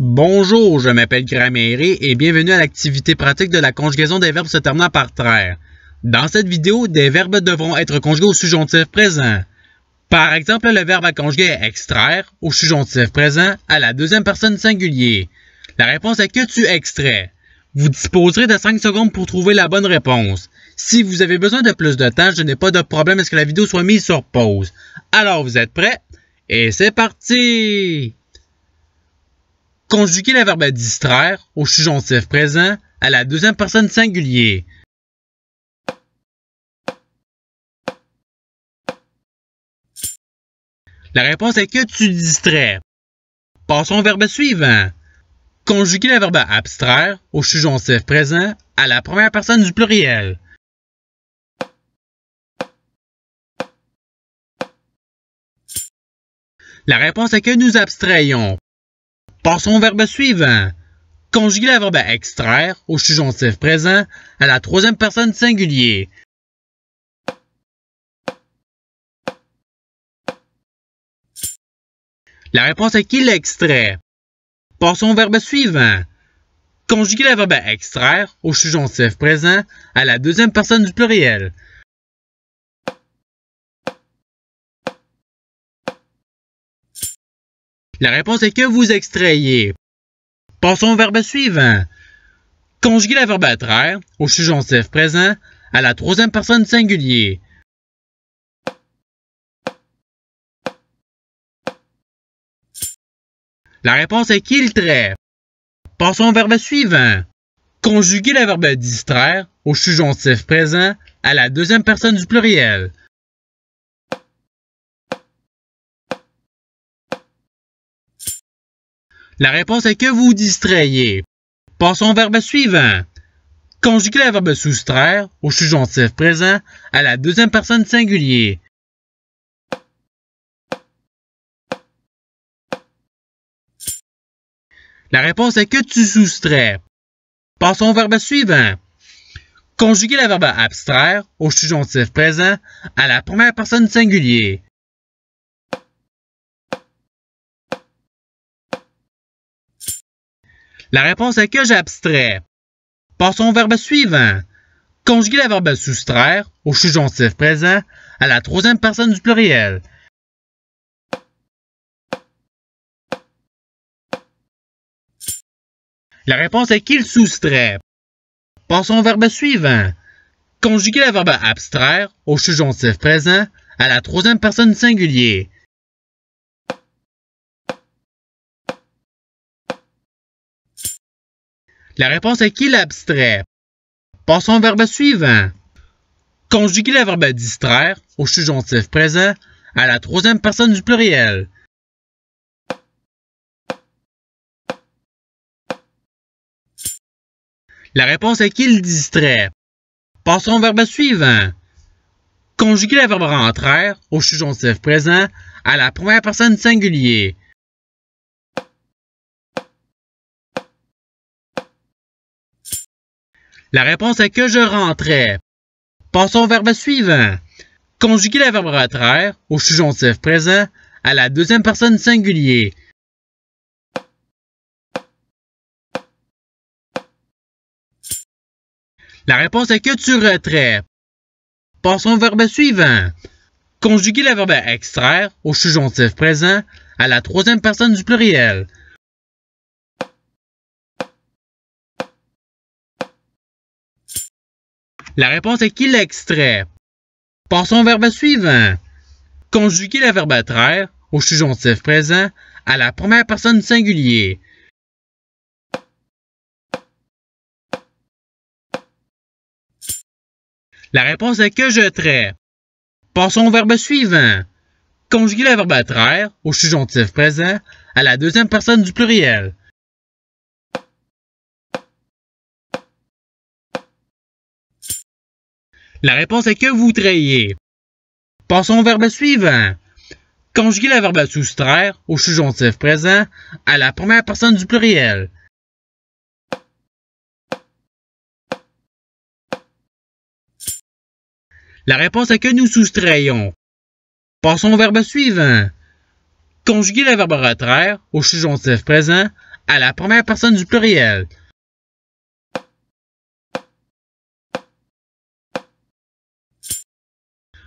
Bonjour, je m'appelle Grammaire et bienvenue à l'activité pratique de la conjugaison des verbes se terminant par traire. Dans cette vidéo, des verbes devront être conjugués au subjonctif présent. Par exemple, le verbe à conjuguer est extraire au subjonctif présent à la deuxième personne singulier. La réponse est que tu extrais. Vous disposerez de 5 secondes pour trouver la bonne réponse. Si vous avez besoin de plus de temps, je n'ai pas de problème à ce que la vidéo soit mise sur pause. Alors, vous êtes prêts? Et c'est parti! Conjuguer le verbe distraire au subjonctif présent à la deuxième personne singulier. La réponse est que tu distrais. Passons au verbe suivant. Conjuguer le verbe abstraire au subjonctif présent à la première personne du pluriel. La réponse est que nous abstrayons. Passons au verbe suivant. Conjuguer le verbe extraire au subjonctif présent à la troisième personne singulier. La réponse est qu'il extrait. Passons au verbe suivant. Conjuguer le verbe extraire au subjonctif présent à la deuxième personne du pluriel. La réponse est que vous extrayez. Passons au verbe suivant. Conjuguez la verbe attraire au subjonctif présent à la troisième personne singulier. La réponse est qu'il trait. Passons au verbe suivant. Conjuguez la verbe distraire au subjonctif présent à la deuxième personne du pluriel. La réponse est que vous distrayez. Passons au verbe suivant. Conjuguez le verbe soustraire au subjonctif présent à la deuxième personne singulier. La réponse est que tu soustrais. Passons au verbe suivant. Conjuguez le verbe abstraire au subjonctif présent à la première personne singulier. La réponse est que j'abstrais. Passons au verbe suivant. Conjuguer la verbe soustraire au subjonctif présent à la troisième personne du pluriel. La réponse est qu'il soustrait. Passons au verbe suivant. Conjuguer le verbe abstraire au subjonctif présent à la troisième personne du singulier. La réponse est qui abstrait. Passons au verbe suivant. Conjuguez le verbe distraire au subjonctif présent à la troisième personne du pluriel. La réponse est qu'il distrait. Passons au verbe suivant. Conjuguez le verbe rentrer au subjonctif présent à la première personne singulier. La réponse est que je rentrais. Passons au verbe suivant. Conjuguer le verbe retraire au subjonctif présent à la deuxième personne singulier. La réponse est que tu retrais. Passons au verbe suivant. Conjuguer le verbe extraire au subjonctif présent à la troisième personne du pluriel. La réponse est qu'il extrait. Passons au verbe suivant. Conjuguer le verbe traire au subjonctif présent à la première personne du singulier. La réponse est que je trais. Passons au verbe suivant. Conjuguer le verbe traire au subjonctif présent à la deuxième personne du pluriel. La réponse est que vous trayez. Passons au verbe suivant. Conjuguez le verbe soustraire au subjonctif présent à la première personne du pluriel. La réponse est que nous soustrayons. Passons au verbe suivant. Conjuguez le verbe retraire au subjonctif présent à la première personne du pluriel.